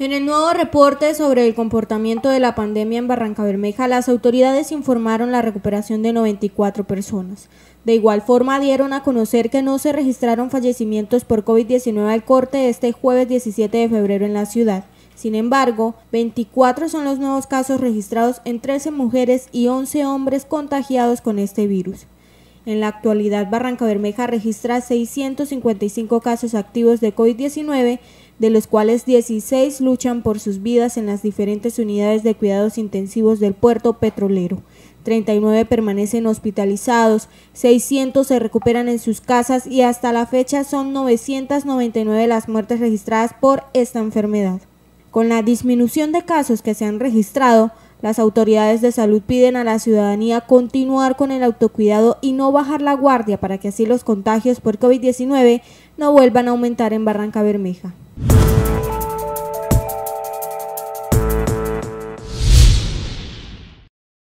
En el nuevo reporte sobre el comportamiento de la pandemia en Barranca Bermeja, las autoridades informaron la recuperación de 94 personas. De igual forma, dieron a conocer que no se registraron fallecimientos por COVID-19 al corte este jueves 17 de febrero en la ciudad. Sin embargo, 24 son los nuevos casos registrados en 13 mujeres y 11 hombres contagiados con este virus. En la actualidad, Barranca Bermeja registra 655 casos activos de COVID-19, de los cuales 16 luchan por sus vidas en las diferentes unidades de cuidados intensivos del puerto petrolero. 39 permanecen hospitalizados, 600 se recuperan en sus casas y hasta la fecha son 999 las muertes registradas por esta enfermedad. Con la disminución de casos que se han registrado, las autoridades de salud piden a la ciudadanía continuar con el autocuidado y no bajar la guardia para que así los contagios por COVID-19 no vuelvan a aumentar en Barranca Bermeja.